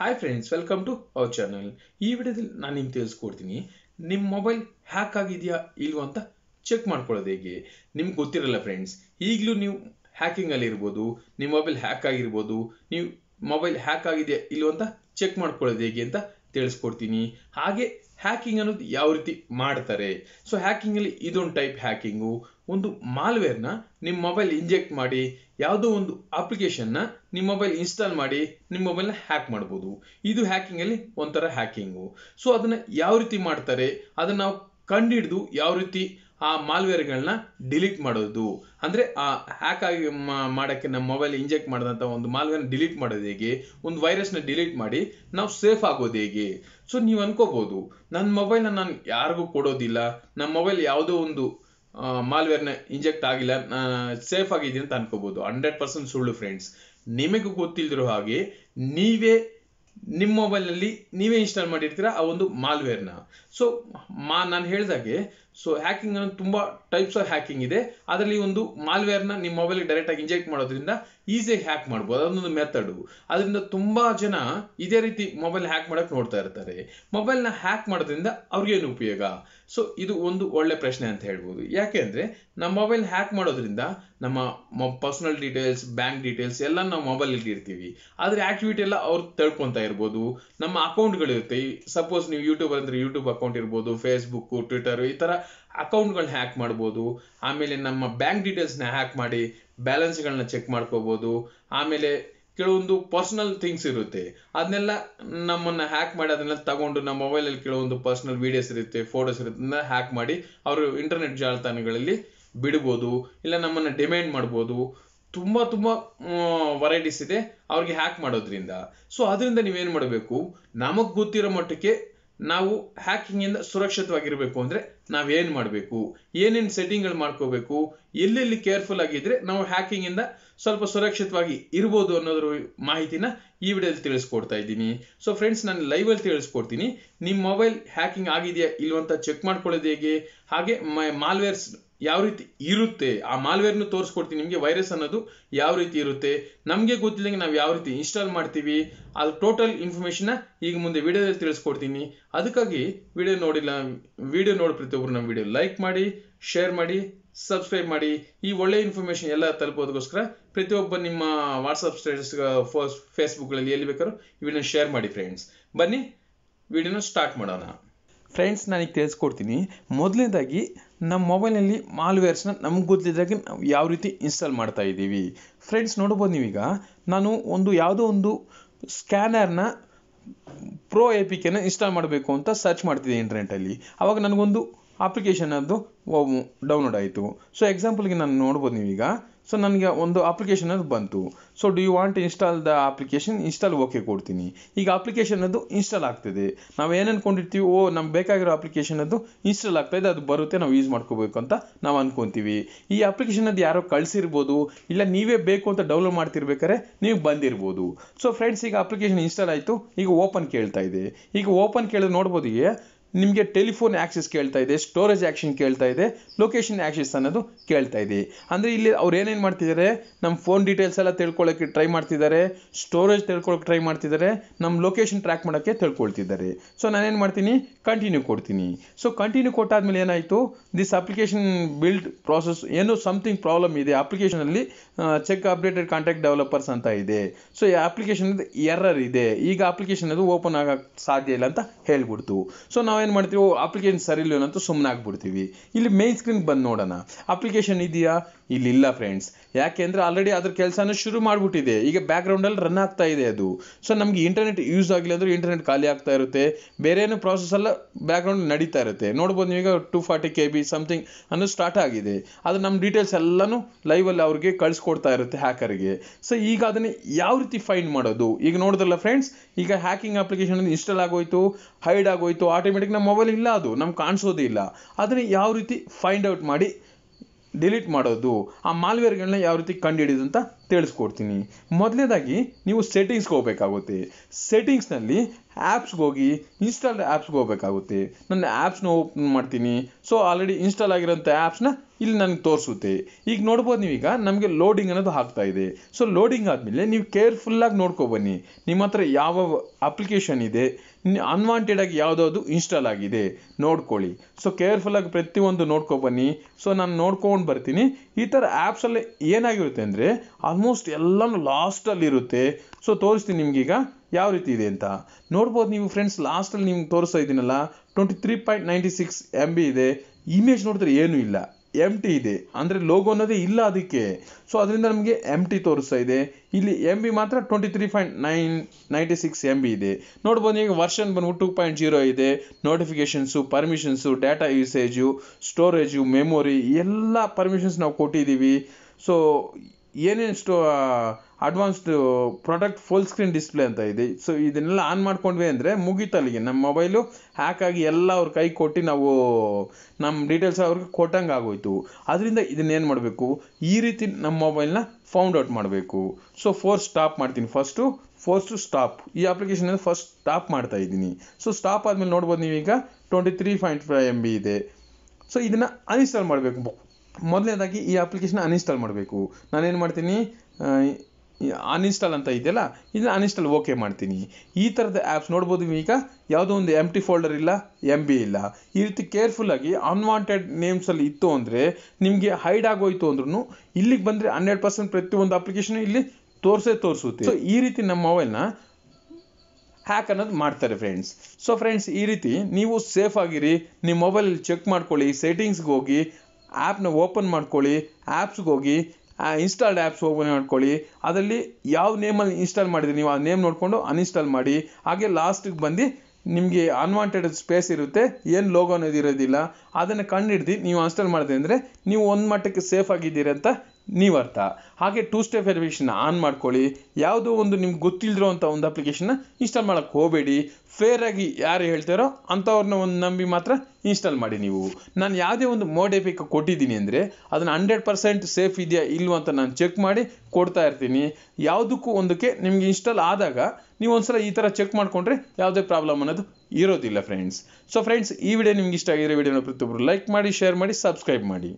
hi friends welcome to our channel ಈ ವಿಡಿಯೋದಲ್ಲಿ ನಾನು ನಿಮ್ಗೆ ತಿಳಿಸ್ಕೊಡ್ತೀನಿ ನಿಮ್ಮ ಮೊಬೈಲ್ ಹ್ಯಾಕ್ ಆಗಿದೆಯಾ ಇಲ್ವೋ ಅಂತ ಚೆಕ್ ಮಾಡ್ಕೊಳ್ಳೋದು ಹೇಗೆ ನಿಮ್ಗೆ ಗೊತ್ತಿರಲ್ಲ ಫ್ರೆಂಡ್ಸ್ ಈಗಲೂ ನೀವು ಹ್ಯಾಕಿಂಗಲ್ಲಿ ಇರ್ಬೋದು ನಿಮ್ಮ ಮೊಬೈಲ್ ಹ್ಯಾಕ್ ಆಗಿರ್ಬೋದು ನೀವು ಮೊಬೈಲ್ ಹ್ಯಾಕ್ ಆಗಿದೆಯಾ ಇಲ್ವೋ ಅಂತ ಚೆಕ್ ಮಾಡ್ಕೊಳ್ಳೋದು ಹೇಗೆ ಅಂತ ತಿಳಿಸ್ಕೊಡ್ತೀನಿ ಹಾಗೆ ಹ್ಯಾಕಿಂಗ್ ಅನ್ನೋದು ಯಾವ ರೀತಿ ಮಾಡ್ತಾರೆ ಸೊ ಹ್ಯಾಕಿಂಗಲ್ಲಿ ಇದೊಂದು ಟೈಪ್ ಹ್ಯಾಕಿಂಗು ಒಂದು ಮಾಲ್ವೇರ್ನ ನಿಮ್ಮ ಮೊಬೈಲ್ ಇಂಜೆಕ್ಟ್ ಮಾಡಿ ಯಾವುದೋ ಒಂದು ಅಪ್ಲಿಕೇಶನ್ನ ನಿಮ್ಮ ಮೊಬೈಲ್ ಇನ್ಸ್ಟಾಲ್ ಮಾಡಿ ನಿಮ್ಮ ಮೊಬೈಲ್ನ ಹ್ಯಾಕ್ ಮಾಡ್ಬೋದು ಇದು ಹ್ಯಾಕಿಂಗಲ್ಲಿ ಒಂಥರ ಹ್ಯಾಕಿಂಗು ಸೊ ಅದನ್ನು ಯಾವ ರೀತಿ ಮಾಡ್ತಾರೆ ಅದನ್ನು ನಾವು ಕಂಡುಹಿಡಿದು ಯಾವ ರೀತಿ ಆ ಮಾಲ್ವೇರ್ಗಳನ್ನ ಡಿಲೀಟ್ ಮಾಡೋದು ಅಂದರೆ ಆ ಹ್ಯಾಕ್ ಆಗಿ ಮಾಡೋಕ್ಕೆ ನಮ್ಮ ಮೊಬೈಲ್ ಇಂಜೆಕ್ಟ್ ಮಾಡಿದಂಥ ಒಂದು ಮಾಲ್ವೇರ್ನ ಡಿಲೀಟ್ ಮಾಡೋದು ಹೇಗೆ ಒಂದು ವೈರಸ್ನ ಡಿಲೀಟ್ ಮಾಡಿ ನಾವು ಸೇಫ್ ಆಗೋದು ಹೇಗೆ ಸೊ ನೀವು ಅನ್ಕೋಬೋದು ನನ್ನ ಮೊಬೈಲನ್ನ ನಾನು ಯಾರಿಗೂ ಕೊಡೋದಿಲ್ಲ ನಮ್ಮ ಮೊಬೈಲ್ ಯಾವುದೋ ಒಂದು ಮಾಲ್ವೇರ್ನ ಇಂಜೆಕ್ಟ್ ಆಗಿಲ್ಲ ಸೇಫ್ ಆಗಿದೆ ಅಂತ ಅನ್ಕೋಬಹುದು ಹಂಡ್ರೆಡ್ ಪರ್ಸೆಂಟ್ ಸುಳ್ಳು ಫ್ರೆಂಡ್ಸ್ ನಿಮಗೂ ಗೊತ್ತಿಲ್ದಿರೋ ಹಾಗೆ ನೀವೇ ನಿಮ್ಮ ನಲ್ಲಿ ನೀವೇ ಇನ್ಸ್ಟಾಲ್ ಮಾಡಿರ್ತೀರ ಆ ಒಂದು ಮಾಲ್ವೇರ್ನ ಸೊ ಮಾ ನಾನು ಹೇಳಿದಾಗೆ ಸೊ ಹ್ಯಾಕಿಂಗ್ ಅನ್ನೋದು ತುಂಬ ಟೈಪ್ಸ್ ಆಫ್ ಹ್ಯಾಕಿಂಗ್ ಇದೆ ಅದರಲ್ಲಿ ಒಂದು ಮಾಲ್ವೇರ್ನ ನಿಮ್ಮ ಮೊಬೈಲ್ಗೆ ಡೈರೆಕ್ಟಾಗಿ ಇಂಜೆಕ್ಟ್ ಮಾಡೋದ್ರಿಂದ ಈಸಿಯಾಗಿ ಹ್ಯಾಕ್ ಮಾಡ್ಬೋದು ಅದೊಂದು ಮೆಥಡು ಅದರಿಂದ ತುಂಬ ಜನ ಇದೇ ರೀತಿ ಮೊಬೈಲ್ ಹ್ಯಾಕ್ ಮಾಡೋಕ್ಕೆ ನೋಡ್ತಾ ಇರ್ತಾರೆ ಮೊಬೈಲ್ನ ಹ್ಯಾಕ್ ಮಾಡೋದ್ರಿಂದ ಅವ್ರಿಗೇನು ಉಪಯೋಗ ಸೊ ಇದು ಒಂದು ಒಳ್ಳೆ ಪ್ರಶ್ನೆ ಅಂತ ಹೇಳ್ಬೋದು ಯಾಕೆ ಅಂದರೆ ನಮ್ಮ ಮೊಬೈಲ್ ಹ್ಯಾಕ್ ಮಾಡೋದ್ರಿಂದ ನಮ್ಮ ಪರ್ಸನಲ್ ಡೀಟೇಲ್ಸ್ ಬ್ಯಾಂಕ್ ಡೀಟೇಲ್ಸ್ ಎಲ್ಲ ನಾವು ಮೊಬೈಲ್ ಇಟ್ಟಿರ್ತೀವಿ ಆದರೆ ಆ್ಯಕ್ಟಿವಿಟಿ ಎಲ್ಲ ಅವ್ರು ತಳ್ಕೊತಾ ಇರ್ಬೋದು ನಮ್ಮ ಅಕೌಂಟ್ಗಳಿರುತ್ತೆ ಈ ಸಪೋಸ್ ನೀವು ಯೂಟ್ಯೂಬ್ ಅಂದರೆ ಯೂಟ್ಯೂಬ್ ಅಕೌಂಟ್ ಇರ್ಬೋದು ಫೇಸ್ಬುಕ್ ಟ್ವಿಟರ್ ಈ ಥರ ಅಕೌಂಟ್ಗಳನ್ನ ಹ್ಯಾಕ್ ಮಾಡ್ಬೋದು ಆಮೇಲೆ ನಮ್ಮ ಬ್ಯಾಂಕ್ ಡೀಟೇಲ್ಸ್ನ ಹ್ಯಾಕ್ ಮಾಡಿ ಬ್ಯಾಲೆನ್ಸ್ಗಳನ್ನ ಚೆಕ್ ಮಾಡ್ಕೋಬೋದು ಆಮೇಲೆ ಕೆಲವೊಂದು ಪರ್ಸ್ನಲ್ ಥಿಂಗ್ಸ್ ಇರುತ್ತೆ ಅದನ್ನೆಲ್ಲ ನಮ್ಮನ್ನು ಹ್ಯಾಕ್ ಮಾಡಿ ಅದನ್ನೆಲ್ಲ ತಗೊಂಡು ನಮ್ಮ ಮೊಬೈಲಲ್ಲಿ ಕೆಲವೊಂದು ಪರ್ಸ್ನಲ್ ವೀಡಿಯೋಸ್ ಇರುತ್ತೆ ಫೋಟೋಸ್ ಇರುತ್ತೆ ಹ್ಯಾಕ್ ಮಾಡಿ ಅವರು ಇಂಟರ್ನೆಟ್ ಜಾಲತಾಣಗಳಲ್ಲಿ ಬಿಡ್ಬೋದು ಇಲ್ಲ ನಮ್ಮನ್ನು ಡಿಮ್ಯಾಂಡ್ ಮಾಡ್ಬೋದು ತುಂಬ ತುಂಬ ವೆರೈಟೀಸ್ ಇದೆ ಅವ್ರಿಗೆ ಹ್ಯಾಕ್ ಮಾಡೋದ್ರಿಂದ ಸೊ ಅದರಿಂದ ನೀವೇನು ಮಾಡಬೇಕು ನಮಗೆ ಗೊತ್ತಿರೋ ಮಟ್ಟಕ್ಕೆ ನಾವು ಹ್ಯಾಕಿಂಗಿಂದ ಸುರಕ್ಷಿತವಾಗಿರಬೇಕು ಅಂದರೆ ಏನು ಮಾಡಬೇಕು ಏನೇನು ಸೆಟ್ಟಿಂಗ್ಗಳು ಮಾಡ್ಕೋಬೇಕು ಎಲ್ಲೆಲ್ಲಿ ಕೇರ್ಫುಲ್ ಆಗಿದ್ರೆ ನಾವು ಹ್ಯಾಕಿಂಗಿಂದ ಸ್ವಲ್ಪ ಸುರಕ್ಷಿತವಾಗಿ ಇರ್ಬೋದು ಅನ್ನೋದ್ರ ಮಾಹಿತಿನ ಈ ವಿಡಿಯೋದಲ್ಲಿ ತಿಳಿಸ್ಕೊಡ್ತಾ ಇದ್ದೀನಿ ಸೊ ಫ್ರೆಂಡ್ಸ್ ನಾನು ಲೈವಲ್ಲಿ ತಿಳಿಸ್ಕೊಡ್ತೀನಿ ನಿಮ್ಮ ಮೊಬೈಲ್ ಹ್ಯಾಕಿಂಗ್ ಆಗಿದೆಯಾ ಇಲ್ವಂತ ಚೆಕ್ ಮಾಡ್ಕೊಳ್ಳೋದು ಹೇಗೆ ಹಾಗೆ ಮಾಲ್ವೇರ್ಸ್ ಯಾವ ರೀತಿ ಇರುತ್ತೆ ಆ ಮಾಲ್ವೇರ್ನ ತೋರಿಸ್ಕೊಡ್ತೀನಿ ನಿಮಗೆ ವೈರಸ್ ಅನ್ನೋದು ಯಾವ ರೀತಿ ಇರುತ್ತೆ ನಮಗೆ ಗೊತ್ತಿಲ್ಲಂಗೆ ನಾವು ಯಾವ ರೀತಿ ಇನ್ಸ್ಟಾಲ್ ಮಾಡ್ತೀವಿ ಅದು ಟೋಟಲ್ ಇನ್ಫಾರ್ಮೇಷನ್ನ ಈಗ ಮುಂದೆ ವಿಡಿಯೋದಲ್ಲಿ ತಿಳಿಸ್ಕೊಡ್ತೀನಿ ಅದಕ್ಕಾಗಿ ವಿಡಿಯೋ ನೋಡಿಲ್ಲ ವಿಡಿಯೋ ನೋಡಿ ಪ್ರತಿಯೊಬ್ಬರು ನಮ್ಮ ವಿಡಿಯೋ ಲೈಕ್ ಮಾಡಿ ಶೇರ್ ಮಾಡಿ ಸಬ್ಸ್ಕ್ರೈಬ್ ಮಾಡಿ ಈ ಒಳ್ಳೆ ಇನ್ಫಾರ್ಮೇಷನ್ ಎಲ್ಲ ತಲುಪೋದಕ್ಕೋಸ್ಕರ ಪ್ರತಿಯೊಬ್ಬ ನಿಮ್ಮ ವಾಟ್ಸಪ್ ಸ್ಟೇಟಸ್ ಫೇಸ್ಬುಕ್ಗಳಲ್ಲಿ ಎಲ್ಲಿ ಬೇಕಾದ್ರೂ ವಿಡಿಯೋನ ಶೇರ್ ಮಾಡಿ ಫ್ರೆಂಡ್ಸ್ ಬನ್ನಿ ವಿಡಿಯೋನ ಸ್ಟಾರ್ಟ್ ಮಾಡೋಣ ಫ್ರೆಂಡ್ಸ್ ನನಗೆ ತಿಳಿಸ್ಕೊಡ್ತೀನಿ ಮೊದಲನೇದಾಗಿ ನಮ್ಮ ಮೊಬೈಲ್ನಲ್ಲಿ ಮಾಲ್ವೇರ್ಸ್ನ ನಮ್ಗೆ ಗೊತ್ತಿದ್ದಾಗ ನಾವು ಯಾವ ರೀತಿ ಇನ್ಸ್ಟಾಲ್ ಮಾಡ್ತಾ ಇದ್ದೀವಿ ಫ್ರೆಂಡ್ಸ್ ನೋಡ್ಬೋದು ನೀವೀಗ ನಾನು ಒಂದು ಯಾವುದೋ ಒಂದು ಸ್ಕ್ಯಾನರ್ನ ಪ್ರೋ ಎ ಪಿ ಕೆನ ಇನ್ಸ್ಟಾಲ್ ಮಾಡಬೇಕು ಅಂತ ಸರ್ಚ್ ಮಾಡ್ತಿದ್ದೆ ಇಂಟರ್ನೆಟ್ಟಲ್ಲಿ ಆವಾಗ ನನಗೊಂದು ಅಪ್ಲಿಕೇಶನ್ ಅದು ಡೌನ್ಲೋಡ್ ಆಯಿತು ಸೊ ಎಕ್ಸಾಂಪಲ್ಗೆ ನಾನು ನೋಡ್ಬೋದು ನೀವೀಗ ಸೊ ನನಗೆ ಒಂದು ಅಪ್ಲಿಕೇಶನ್ ಅದು ಬಂತು so do you want install the application install okay ಕೊಡ್ತೀನಿ ಈಗ ಅಪ್ಲಿಕೇಶನ್ ಅದು ಇನ್ಸ್ಟಾಲ್ ಆಗ್ತದೆ ನಾವು ಏನು ಅಂದ್ಕೊಂಡಿರ್ತೀವಿ ಓ ನಮ್ಗೆ ಬೇಕಾಗಿರೋ ಅಪ್ಲಿಕೇಶನ್ ಅದು ಇನ್ಸ್ಟಾಲ್ ಆಗ್ತಾಯಿದೆ ಅದು ಬರುತ್ತೆ ನಾವು ಯೂಸ್ ಮಾಡ್ಕೋಬೇಕು ಅಂತ ನಾವು ಅಂದ್ಕೊತೀವಿ ಈ ಅಪ್ಲಿಕೇಶನ್ ಅದು ಯಾರೋ ಕಳಿಸಿರ್ಬೋದು ಇಲ್ಲ ನೀವೇ ಬೇಕು ಅಂತ ಡೌನ್ಲೋಡ್ ಮಾಡ್ತಿರ್ಬೇಕಾರೆ ನೀವು ಬಂದಿರ್ಬೋದು ಸೊ ಫ್ರೆಂಡ್ಸ್ ಈಗ ಅಪ್ಲಿಕೇಶನ್ ಇನ್ಸ್ಟಾಲ್ ಆಯಿತು ಈಗ ಓಪನ್ ಕೇಳ್ತಾ ಇದೆ ಈಗ ಓಪನ್ ಕೇಳಿದ್ರೆ ನೋಡ್ಬೋದು ನಿಮಗೆ ಟೆಲಿಫೋನ್ ಆ್ಯಕ್ಸಸ್ ಕೇಳ್ತಾ ಇದೆ ಸ್ಟೋರೇಜ್ ಆ್ಯಕ್ಷನ್ ಕೇಳ್ತಾ ಇದೆ ಲೊಕೇಶನ್ ಆ್ಯಕ್ಸಸ್ ಅನ್ನೋದು ಕೇಳ್ತಾ ಇದೆ ಅಂದರೆ ಇಲ್ಲಿ ಅವ್ರು ಏನೇನು ಮಾಡ್ತಿದ್ದಾರೆ ನಮ್ಮ ಫೋನ್ ಡೀಟೇಲ್ಸ್ ಎಲ್ಲ ತಿಳ್ಕೊಳ್ಳೋಕ್ಕೆ ಟ್ರೈ ಮಾಡ್ತಿದ್ದಾರೆ ಸ್ಟೋರೇಜ್ ತಿಳ್ಕೊಳ್ಳೋಕೆ ಟ್ರೈ ಮಾಡ್ತಿದ್ದಾರೆ ನಮ್ಮ ಲೊಕೇಶನ್ ಟ್ರ್ಯಾಕ್ ಮಾಡೋಕ್ಕೆ ತಿಳ್ಕೊಳ್ತಿದ್ದಾರೆ ಸೊ ನಾನೇನು ಮಾಡ್ತೀನಿ ಕಂಟಿನ್ಯೂ ಕೊಡ್ತೀನಿ ಸೊ ಕಂಟಿನ್ಯೂ ಕೊಟ್ಟಾದ್ಮೇಲೆ ಏನಾಯಿತು ದಿಸ್ ಅಪ್ಲಿಕೇಶನ್ ಬಿಲ್ಡ್ ಪ್ರಾಸೆಸ್ ಏನೋ ಸಮಥಿಂಗ್ ಪ್ರಾಬ್ಲಮ್ ಇದೆ ಅಪ್ಲಿಕೇಶನಲ್ಲಿ ಚೆಕ್ ಅಪ್ಡೇಟೆಡ್ ಕಾಂಟ್ಯಾಕ್ಟ್ ಡೆವಲಪರ್ಸ್ ಅಂತ ಇದೆ ಸೊ ಈ ಅಪ್ಲಿಕೇಶನ್ ಎರರ್ ಇದೆ ಈಗ ಅಪ್ಲಿಕೇಶನ್ ಅದು ಓಪನ್ ಆಗೋಕ್ಕೆ ಸಾಧ್ಯ ಇಲ್ಲ ಅಂತ ಹೇಳ್ಬಿಡ್ತು ಸೊ ನಾವು ನಾವೇನು ಮಾಡ್ತೀವಿ ಅಪ್ಲಿಕೇಶನ್ ಸರಿ ಇಲ್ಲ ಅಂತ ಆಗ್ಬಿಡ್ತೀವಿ ಇಲ್ಲಿ ಮೇನ್ ಸ್ಕ್ರೀನ್ ಬಂದು ನೋಡೋಣ ಅಪ್ಲಿಕೇಶನ್ ಇದೆಯಾ ಇಲ್ಲಿಲ್ಲ ಫ್ರೆಂಡ್ಸ್ ಯಾಕೆಂದರೆ ಆಲ್ರೆಡಿ ಅದ್ರ ಕೆಲಸನ ಶುರು ಮಾಡಿಬಿಟ್ಟಿದೆ ಈಗ ಬ್ಯಾಕ್ಗ್ರೌಂಡಲ್ಲಿ ರನ್ ಆಗ್ತಾ ಇದೆ ಅದು ಸೊ ನಮಗೆ ಇಂಟರ್ನೆಟ್ ಯೂಸ್ ಆಗಿಲ್ಲ ಅಂದರೆ ಇಂಟರ್ನೆಟ್ ಖಾಲಿ ಆಗ್ತಾ ಇರುತ್ತೆ ಬೇರೆ ಏನು ಪ್ರಾಸೆಸ್ ಎಲ್ಲ ಬ್ಯಾಕ್ಗ್ರೌಂಡ್ ನಡೀತಾ ಇರುತ್ತೆ ನೋಡ್ಬೋದು ಈಗ two forty K B something ಅನ್ನೋದು ಸ್ಟಾರ್ಟ್ ಆಗಿದೆ ಅದು ನಮ್ಮ ಡೀಟೇಲ್ಸ್ ಎಲ್ಲನೂ ಲೈವಲ್ಲಿ ಅವ್ರಿಗೆ ಕಳಿಸ್ಕೊಡ್ತಾ ಇರುತ್ತೆ ಹ್ಯಾಕರ್ಗೆ ಸೊ ಈಗ ಅದನ್ನು ಯಾವ ರೀತಿ ಫೈಂಡ್ ಮಾಡೋದು ಈಗ ನೋಡಿದ್ರಲ್ಲ ಫ್ರೆಂಡ್ಸ್ ಈಗ ಹ್ಯಾಕಿಂಗ್ ಅಪ್ಲಿಕೇಶನ್ ಇನ್ಸ್ಟಾಲ್ ಆಗೋಯ್ತು ಹೈಡ್ ಆಗೋಯ್ತು ಆಟೋಮೆಟಿಕ್ ನಮ್ಮ ಮೊಬೈಲ್ ಇಲ್ಲ ಅದು ನಮ್ಗೆ ಕಾಣಿಸೋದೇ ಇಲ್ಲ ಅದನ್ನು ಯಾವ ರೀತಿ ಫೈಂಡ್ ಔಟ್ ಮಾಡಿ ಡಿಲೀಟ್ ಮಾಡೋದು ಆ ಮಾಲ್ವೇರ್ಗಳನ್ನ ಯಾವ ರೀತಿ ಕಂಡುಹಿಡಿಯೋದು ಅಂತ ತಿಳಿಸ್ಕೊಡ್ತೀನಿ ಮೊದಲನೇದಾಗಿ ನೀವು ಸೆಟ್ಟಿಂಗ್ಸ್ಗೆ ಹೋಗ್ಬೇಕಾಗುತ್ತೆ ಸೆಟ್ಟಿಂಗ್ಸ್ನಲ್ಲಿ ಆ್ಯಪ್ಸ್ಗೆ ಹೋಗಿ ಇನ್ಸ್ಟಾಲ್ ಆ್ಯಪ್ಸ್ಗೆ ಹೋಗಬೇಕಾಗುತ್ತೆ ನನ್ನ ಆ್ಯಪ್ಸ್ನ ಓಪನ್ ಮಾಡ್ತೀನಿ ಸೊ ಆಲ್ರೆಡಿ ಇನ್ಸ್ಟಾಲ್ ಆಗಿರೋಂಥ ಆ್ಯಪ್ಸ್ನ ಇಲ್ಲಿ ನನಗೆ ತೋರಿಸುತ್ತೆ ಈಗ ನೋಡ್ಬೋದು ನೀವೀಗ ನಮಗೆ ಲೋಡಿಂಗ್ ಅನ್ನೋದು ಹಾಕ್ತಾ ಇದೆ ಸೊ ಲೋಡಿಂಗ್ ಆದಮೇಲೆ ನೀವು ಕೇರ್ಫುಲ್ಲಾಗಿ ನೋಡ್ಕೊಬನ್ನಿ ನಿಮ್ಮ ಹತ್ರ ಯಾವ ಅಪ್ಲಿಕೇಶನ್ ಇದೆ ಅನ್ವಾಂಟೆಡ್ ಆಗಿ ಯಾವುದಾದ್ರು ಇನ್ಸ್ಟಾಲ್ ಆಗಿದೆ ನೋಡ್ಕೊಳ್ಳಿ ಸೊ ಕೇರ್ಫುಲ್ಲಾಗಿ ಪ್ರತಿಯೊಂದು ನೋಡ್ಕೊ ಬನ್ನಿ ಸೊ ನಾನು ನೋಡ್ಕೊಂಡು ಬರ್ತೀನಿ ಈ ಥರ ಆ್ಯಪ್ಸಲ್ಲಿ ಏನಾಗಿರುತ್ತೆ ಅಂದರೆ ಆಲ್ಮೋಸ್ಟ್ ಎಲ್ಲನೂ ಇರುತ್ತೆ ಸೊ ತೋರಿಸ್ತೀನಿ ನಿಮಗೀಗ ಯಾವ ರೀತಿ ಇದೆ ಅಂತ ನೋಡ್ಬೋದು ನೀವು ಫ್ರೆಂಡ್ಸ್ ಲಾಸ್ಟಲ್ಲಿ ನಿಮ್ಗೆ ತೋರಿಸ್ತಾ ಇದ್ದೀನಲ್ಲ twenty three point ninety six M B ಇದೆ ಇಮೇಜ್ ನೋಡಿದ್ರೆ ಏನೂ ಇಲ್ಲ ಎಮ್ ಟಿ ಇದೆ ಅಂದರೆ ಲೋಗೋ ಅನ್ನೋದೇ ಇಲ್ಲ ಅದಕ್ಕೆ ಸೊ ಅದರಿಂದ ನಮಗೆ ಎಮ್ ಟಿ ತೋರಿಸ್ತಾ ಇದೆ ಇಲ್ಲಿ ಎಮ್ ಬಿ ಮಾತ್ರ twenty three point nine ninety six M B ಇದೆ ನೋಡ್ಬೋದು ಈಗ ವರ್ಷನ್ ಬಂದು ಟೂ ಪಾಯಿಂಟ್ ಜೀರೋ ಇದೆ notifications permissions data usage storage memory ಎಲ್ಲ ಪರ್ಮಿಷನ್ಸ್ ನಾವು ಕೊಟ್ಟಿದ್ದೀವಿ ಸೊ ಏನೇನು ಸ್ಟೋ advanced product full screen display ಅಂತ ಇದೆ ಸೊ ಇದನ್ನೆಲ್ಲ ಆನ್ ಮಾಡ್ಕೊಂಡ್ವಿ ಅಂದರೆ ಮುಗೀತು ಅಲ್ಲಿಗೆ ನಮ್ಮ ಮೊಬೈಲು ಹ್ಯಾಕ್ ಆಗಿ ಎಲ್ಲ ಅವ್ರ ಕೈ ಕೊಟ್ಟು ನಾವು ನಮ್ಮ ಡೀಟೇಲ್ಸ್ ಅವ್ರಿಗೆ ಕೊಟ್ಟಂಗೆ ಆಗೋಯ್ತು ಅದರಿಂದ ಇದನ್ನೇನು ಮಾಡಬೇಕು ಈ ರೀತಿ ನಮ್ಮ ಮೊಬೈಲ್ನ ಫೌಂಡ್ ಔಟ್ ಮಾಡಬೇಕು ಸೊ ಫೋರ್ಸ್ ಸ್ಟಾಪ್ ಮಾಡ್ತೀನಿ ಫಸ್ಟು ಫೋರ್ಸ್ ಟು ಸ್ಟಾಪ್ ಈ ಅಪ್ಲಿಕೇಶನಲ್ಲಿ ಫಸ್ಟ್ ಸ್ಟಾಪ್ ಮಾಡ್ತಾ ಇದ್ದೀನಿ ಸೊ ಸ್ಟಾಪ್ ಆದಮೇಲೆ ನೋಡ್ಬೋದು ನೀವೀಗ twenty three point five M B ಇದೆ ಸೊ ಇದನ್ನು ಅನ್ಇನ್ಸ್ಟಾಲ್ ಮಾಡಬೇಕು ಮೊದಲನೇದಾಗಿ ಈ ಅಪ್ಲಿಕೇಶನ್ ಅನ್ಇನ್ಸ್ಟಾಲ್ ಮಾಡಬೇಕು ನಾನೇನು ಮಾಡ್ತೀನಿ ಅನ್ಇನ್ಸ್ಟಾಲ್ ಅಂತ ಇದೆಯಲ್ಲ ಇದನ್ನ ಅನ್ಇನ್ಸ್ಟಾಲ್ ಓಕೆ ಮಾಡ್ತೀನಿ ಈ ಥರದ ಆ್ಯಪ್ಸ್ ನೋಡ್ಬೋದು ಈಗ ಯಾವುದೋ ಒಂದು ಎಮ್ ಟಿ ಫೋಲ್ಡರ್ ಇಲ್ಲ ಎಮ್ ಬಿ ಇಲ್ಲ ಈ ರೀತಿ ಕೇರ್ಫುಲ್ಲಾಗಿ ಅನ್ವಾಂಟೆಡ್ ನೇಮ್ಸಲ್ಲಿ ಇತ್ತು ಅಂದರೆ ನಿಮಗೆ ಹೈಡ್ ಆಗೋಯಿತು ಅಂದ್ರೂ ಇಲ್ಲಿಗೆ ಬಂದರೆ ಹಂಡ್ರೆಡ್ ಪರ್ಸೆಂಟ್ ಪ್ರತಿಯೊಂದು ಅಪ್ಲಿಕೇಶನ್ ಇಲ್ಲಿ ತೋರಿಸೇ ತೋರಿಸುತ್ತೆ ಸೊ ಈ ರೀತಿ ನಮ್ಮ ಮೊಬೈಲ್ನ ಹ್ಯಾಕ್ ಅನ್ನೋದು ಮಾಡ್ತಾರೆ ಫ್ರೆಂಡ್ಸ್ ಸೊ ಫ್ರೆಂಡ್ಸ್ ಈ ರೀತಿ ನೀವು ಸೇಫ್ ಆಗಿರಿ ನಿಮ್ಮ ಮೊಬೈಲ್ ಚೆಕ್ ಮಾಡ್ಕೊಳ್ಳಿ ಸೆಟ್ಟಿಂಗ್ಸ್ಗೆ ಹೋಗಿ ಆ್ಯಪ್ನ ಓಪನ್ ಮಾಡ್ಕೊಳ್ಳಿ ಆ್ಯಪ್ಸ್ಗೆ ಹೋಗಿ ಆ ಇನ್ಸ್ಟಾಲ್ಡ್ ಆ್ಯಪ್ಸ್ ಓಪನ್ ಮಾಡ್ಕೊಳ್ಳಿ ಅದರಲ್ಲಿ ಯಾವ ನೇಮಲ್ಲಿ ಇನ್ಸ್ಟಾಲ್ ಮಾಡಿದ್ರಿ ನೀವು ಆ ನೇಮ್ ನೋಡಿಕೊಂಡು ಅನ್ಇನ್ಸ್ಟಾಲ್ ಮಾಡಿ ಹಾಗೆ ಲಾಸ್ಟಿಗೆ ಬಂದು ನಿಮಗೆ ಅನ್ವಾಂಟೆಡ್ ಸ್ಪೇಸ್ ಇರುತ್ತೆ ಏನು ಲೋಗೋ ಅನ್ನೋದು ಇರೋದಿಲ್ಲ ಅದನ್ನು ಕಂಡು ಹಿಡ್ದು ನೀವು ಅನ್ಸ್ಟಾಲ್ ಮಾಡಿದೆ ಅಂದರೆ ನೀವು ಒಂದು ಮಟ್ಟಕ್ಕೆ ಸೇಫ್ ಆಗಿದ್ದೀರಿ ಅಂತ ನೀವು ಅರ್ಥ ಹಾಗೆ ಟೂ ಸ್ಟೆಪ್ ವೆರಿಫಿಕೇಷನ್ ಆನ್ ಮಾಡ್ಕೊಳ್ಳಿ ಯಾವುದೋ ಒಂದು ನಿಮ್ಗೆ ಗೊತ್ತಿಲ್ಲದಿರೋ ಅಂಥ ಒಂದು ಅಪ್ಲಿಕೇಶನ್ನ ಇನ್ಸ್ಟಾಲ್ ಮಾಡೋಕ್ಕೆ ಹೋಗಬೇಡಿ ಫೇರಾಗಿ ಯಾರು ಹೇಳ್ತಾರೋ ಅಂಥವ್ರನ್ನ ಒಂದು ನಂಬಿ ಮಾತ್ರ ಇನ್ಸ್ಟಾಲ್ ಮಾಡಿ ನೀವು ನಾನು ಯಾವುದೇ ಒಂದು ಮೋಡೆಫಿಕ್ ಕೊಟ್ಟಿದ್ದೀನಿ ಅಂದರೆ ಅದನ್ನು ಹಂಡ್ರೆಡ್ ಪರ್ಸೆಂಟ್ ಸೇಫ್ ಇದೆಯಾ ಇಲ್ವ ಅಂತ ನಾನು ಚೆಕ್ ಮಾಡಿ ಕೊಡ್ತಾ ಇರ್ತೀನಿ ಯಾವುದಕ್ಕೂ ಒಂದಕ್ಕೆ ನಿಮಗೆ ಇನ್ಸ್ಟಾಲ್ ಆದಾಗ ನೀವು ಒಂದ್ಸಲ ಈ ಥರ ಚೆಕ್ ಮಾಡಿಕೊಂಡ್ರೆ ಯಾವುದೇ ಪ್ರಾಬ್ಲಮ್ ಅನ್ನೋದು ಇರೋದಿಲ್ಲ ಫ್ರೆಂಡ್ಸ್ ಸೊ ಫ್ರೆಂಡ್ಸ್ ಈ ವಿಡಿಯೋ ನಿಮ್ಗೆ ಇಷ್ಟ ಆಗಿರೋ ವಿಡಿಯೋನ ಪ್ರತಿಯೊಬ್ಬರು ಲೈಕ್ ಮಾಡಿ ಶೇರ್ ಮಾಡಿ ಸಬ್ಸ್ಕ್ರೈಬ್ ಮಾಡಿ